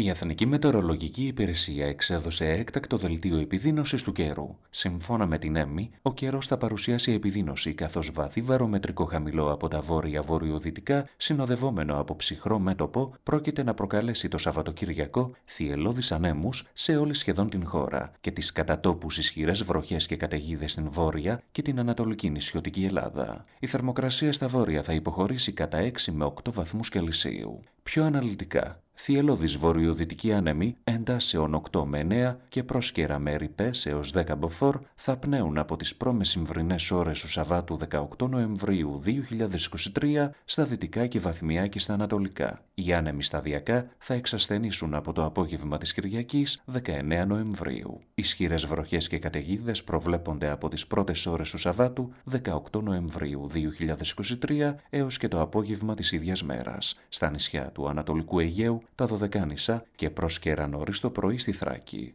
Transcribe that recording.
Η Εθνική Μετεωρολογική Υπηρεσία εξέδωσε έκτακτο δελτίο επιδείνωσης του καιρού. Σύμφωνα με την ΕΜΗ, ο καιρός θα παρουσιάσει επιδείνωση καθώς βαθύ βαρομετρικό χαμηλό από τα βόρεια-βορειοδυτικά, συνοδευόμενο από ψυχρό μέτωπο, πρόκειται να προκαλέσει το Σαββατοκύριακο θυελώδεις ανέμους σε όλη σχεδόν την χώρα και τις κατατόπους ισχυρές βροχές και καταιγίδες στην βόρεια και την ανατολική νησιωτική Ελλάδα. Η θερμοκρασία στα βόρεια θα υποχωρήσει κατά 6 με 8 βαθμούς Κελσίου. Πιο αναλυτικά, θυελώδης βορειοδυτική άνεμοι εντάσεων 8 με 9 και πρόσκαιρα με ρηπές έως 10 μποφόρ θα πνέουν από τις πρώμες συμβρινές ώρες του Σαββάτου 18 Νοεμβρίου 2023 στα δυτικά και βαθμιά και στα ανατολικά. Οι άνεμοι σταδιακά θα εξασθενήσουν από το απόγευμα της Κυριακής 19 Νοεμβρίου. Ισχυρές βροχές και καταιγίδες προβλέπονται από τις πρώτες ώρες του Σαββάτου 18 Νοεμβρίου 2023 έως και το απόγευμα της ίδιας μέρας. Στα νησιά του Ανατολικού Αιγαίου τα Δωδεκάνησα και προσκέρα νωρίς το πρωί στη Θράκη.